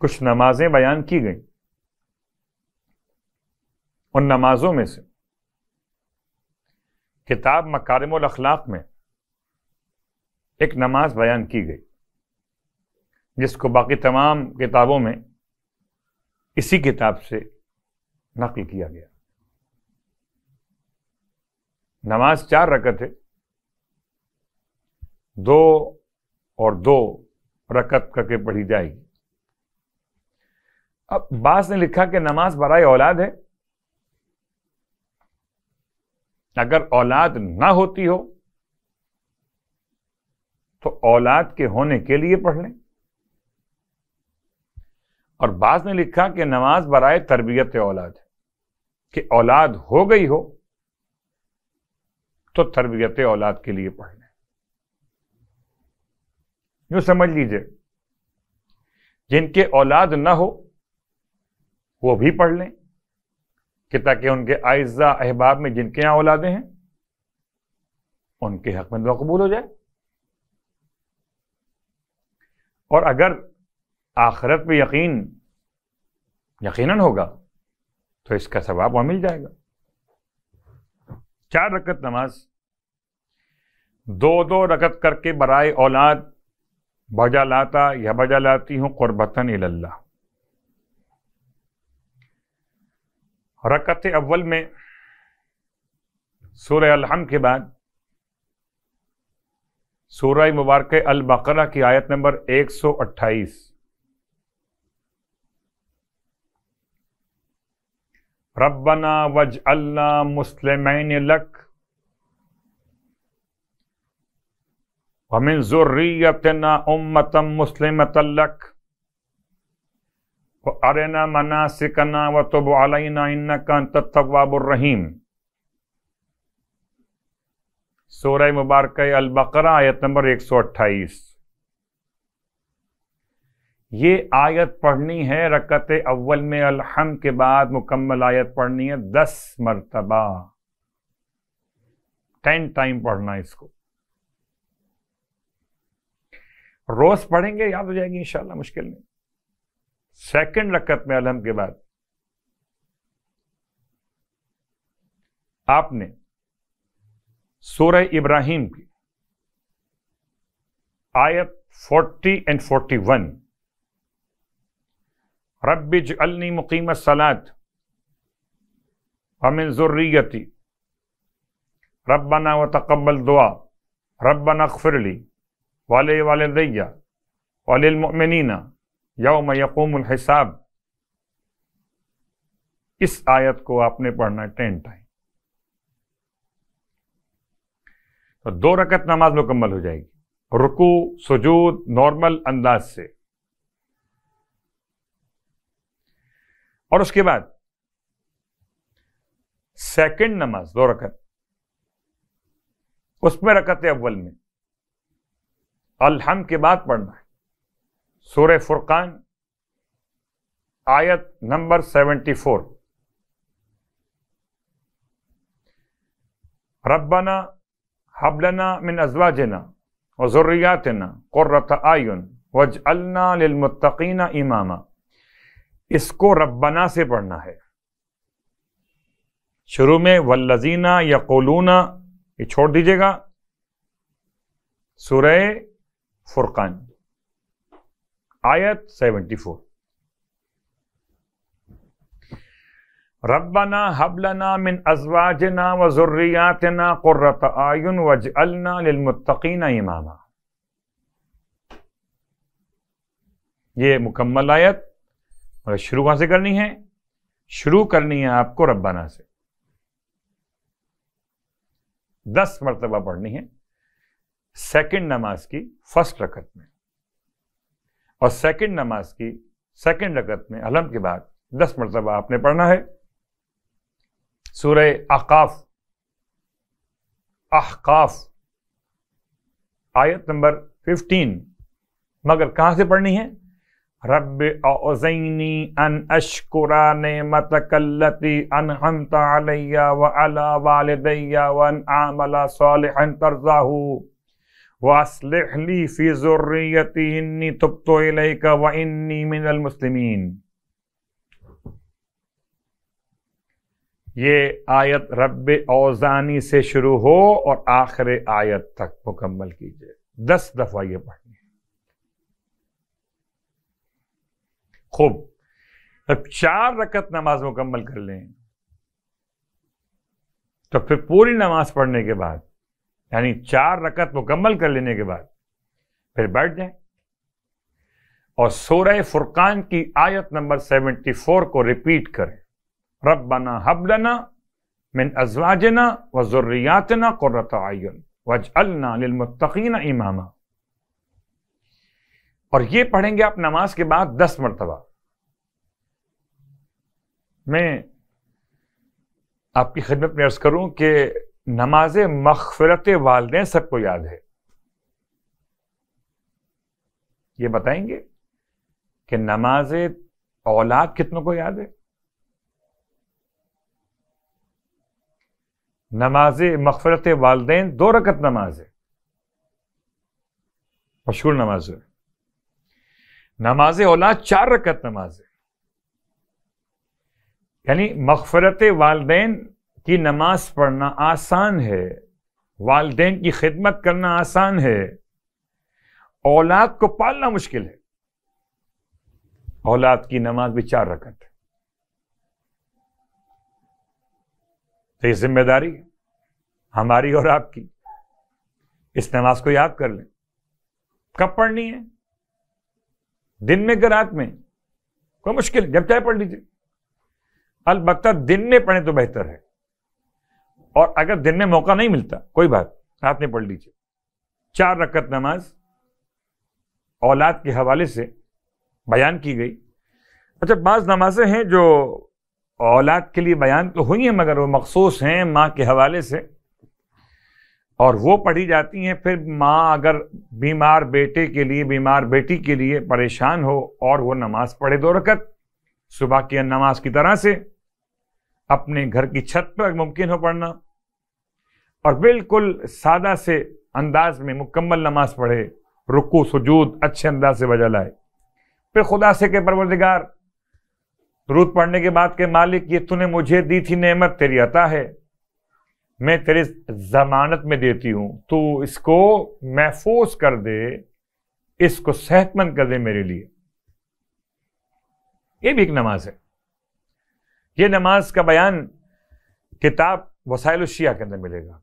कुछ नमाजें बयान की गई उन नमाजों में से किताब मकारम अखलाक में एक नमाज बयान की गई जिसको बाकी तमाम किताबों में इसी किताब से नकल किया गया नमाज चार रकत है दो और दो रकत करके पढ़ी जाएगी अब बास ने लिखा कि नमाज बरए औलाद है अगर औलाद ना होती हो तो औलाद के होने के लिए पढ़ लें और बास ने लिखा कि नमाज बराए तरबियत औलाद है कि औलाद हो गई हो तो तरबियत औलाद के लिए पढ़ लें समझ लीजिए जिनके औलाद ना हो वो भी पढ़ लें कि ताकि उनके आयजा अहबाब में जिनके यहां औलादे हैं उनके हक में कबूल हो जाए और अगर आखरत पे यकीन यकीनन होगा तो इसका सवाब वहाँ मिल जाएगा चार रकत नमाज दो दो रकत करके बराए औलाद बजा लाता या बजा लाती हूं कुर्बतन इल्ला रकत अव्वल में सूर्य अलहम के बाद सूर्य मुबारक अल बकरा की आयत नंबर 128 रब्बना वज अल्लाह मुस्लिम लक वमिन उम्मतम मुस्लिम तलक व अरेना मना सिकना व तुब अलैना इन्नका का तव्वाबुर रहीम सूरह मुबारक अल आयत नंबर एक सौ अट्ठाईस ये आयत पढ़नी है रकत अव्वल में अलहम के बाद मुकम्मल आयत पढ़नी है दस मरतबा टेन टाइम पढ़ना इसको रोज पढ़ेंगे याद हो जाएगी इंशाल्लाह मुश्किल नहीं सेकंड रकत में अलहम के बाद आपने सूरह इब्राहिम की आयत 40 एंड 41 रब्बिज अलनी मुकीम सलात अमिन ज़ुर्रियती रब्बना व तकबल दुआ रब्बन अखफरली वाले वालदैया वालमिनना यौम यकूमसाब इस आयत को आपने पढ़ना टेन टाइम तो दो रकत नमाज मुकम्मल हो जाएगी रुकू सुजूद नॉर्मल अंदाज से और उसके बाद सेकंड नमाज दो रकत उसमें रकत अव्वल में अलहम के बाद पढ़ना है सूर्य फुरकान आयत नंबर सेवेंटी फोर रब्बना हबलना मिन अजवाजना और ज़ुर्रियातना क़ुर्रत आयुन वज अल्ना इमामा इसको रब्बना से पढ़ना है शुरू में वल्लजीना या कोलूना ये छोड़ दीजिएगा सुरह फुरकान आयत 74 रब्बना हबलना मिन अजवाजना व जुर्रियातना क़ुर्रत आयुन वजअलना लिलमुत्तकीना इमामा ये मुकम्मल आयत मगर शुरू कहां से करनी है शुरू करनी है आपको रब्बाना से दस मरतबा पढ़नी है सेकंड नमाज की फर्स्ट रकत में और सेकंड नमाज की सेकंड रकत में अलम के बाद दस मरतबा आपने पढ़ना है सूर्य अकाफ अहकाफ आयत नंबर फिफ्टीन मगर कहां से पढ़नी है रब ओजैनी अन اشكر نعمتك التي انعمت علي व والدي وان اعمل صالحا ترضاه واصلح لي في ذريتي اني تبت اليك واني من المسلمين ये आयत रब औजानी से शुरू हो और आखिर आयत तक मुकम्मल कीजिए दस दफ़ा ये पढ़ खूब अब चार रकत नमाज मुकम्मल कर लें तो फिर पूरी नमाज पढ़ने के बाद यानी चार रकत मुकम्मल कर लेने के बाद फिर बैठ जाए और सोरह फुरकान की आयत नंबर 74 को रिपीट करें रब बना हबलना मिन अजवाजना व ज़ुर्रियातना क़ुर्रत आयन वज अलना इमामा और ये पढ़ेंगे आप नमाज के बाद दस मरतबा मैं आपकी खिदमत में अर्ज करूं कि नमाज मखफरत वालदे सबको याद है ये बताएंगे कि नमाज औलाद कितनों को याद है नमाज मखफरत वालदेन दो रकत नमाज है मशहूर नमाज है नमाज औलाद चार रकत नमाज यानी मगफरत वालदेन की नमाज पढ़ना आसान है वालदेन की खिदमत करना आसान है औलाद को पालना मुश्किल है औलाद की नमाज भी चार रकत है तो ये जिम्मेदारी हमारी और आपकी इस नमाज को याद कर लें कब पढ़नी है दिन में कि रात में कोई मुश्किल जब चाहे पढ़ लीजिए अलबत् दिन में पढ़े तो बेहतर है और अगर दिन में मौका नहीं मिलता कोई बात रात में पढ़ लीजिए चार रकत नमाज औलाद के हवाले से बयान की गई अच्छा बाज़ नमाजें हैं जो औलाद के लिए बयान तो हुई हैं मगर वो मखसूस हैं माँ के हवाले से और वो पढ़ी जाती हैं फिर माँ अगर बीमार बेटे के लिए बीमार बेटी के लिए परेशान हो और वो नमाज पढ़े दो रकत सुबह की नमाज की तरह से अपने घर की छत पर मुमकिन हो पढ़ना और बिल्कुल सादा से अंदाज में मुकम्मल नमाज पढ़े रुकू सजूद अच्छे अंदाज से बजा लाए फिर खुदा से के परवरदिगार रूद पढ़ने के बाद के मालिक ये तूने मुझे दी थी नेमत तेरी अता है मैं तेरे जमानत में देती हूं तो इसको महफूज कर दे इसको सेहतमंद कर दे मेरे लिए ये भी एक नमाज है ये नमाज का बयान किताब वसाइल शिया के अंदर मिलेगा